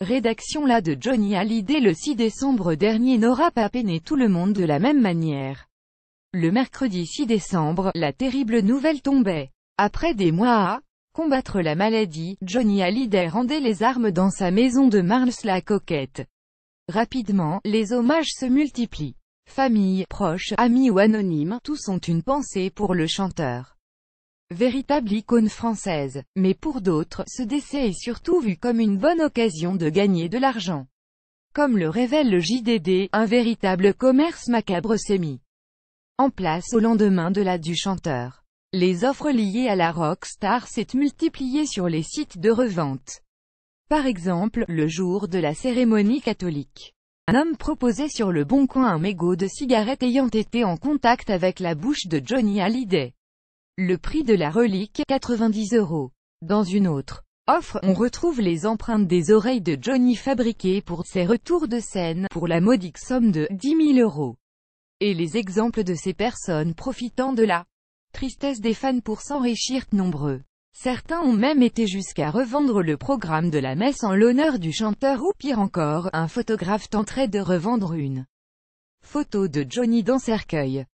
Rédaction là de Johnny Hallyday le 6 décembre dernier n'aura pas peiné tout le monde de la même manière. Le mercredi 6 décembre, la terrible nouvelle tombait. Après des mois à combattre la maladie, Johnny Hallyday rendait les armes dans sa maison de Marnes-la-Coquette. Rapidement, les hommages se multiplient. Famille, proches, amis ou anonymes, tous ont une pensée pour le chanteur. Véritable icône française, mais pour d'autres, ce décès est surtout vu comme une bonne occasion de gagner de l'argent. Comme le révèle le JDD, un véritable commerce macabre s'est mis en place au lendemain de la du chanteur. Les offres liées à la rockstar s'est multipliées sur les sites de revente. Par exemple, le jour de la cérémonie catholique. Un homme proposait sur le bon coin un mégot de cigarette ayant été en contact avec la bouche de Johnny Hallyday. Le prix de la relique, 90 euros. Dans une autre offre, on retrouve les empreintes des oreilles de Johnny fabriquées pour ses retours de scène, pour la modique somme de 10 000 euros. Et les exemples de ces personnes profitant de la tristesse des fans pour s'enrichir nombreux. Certains ont même été jusqu'à revendre le programme de la messe en l'honneur du chanteur ou pire encore, un photographe tenterait de revendre une photo de Johnny dans cercueil.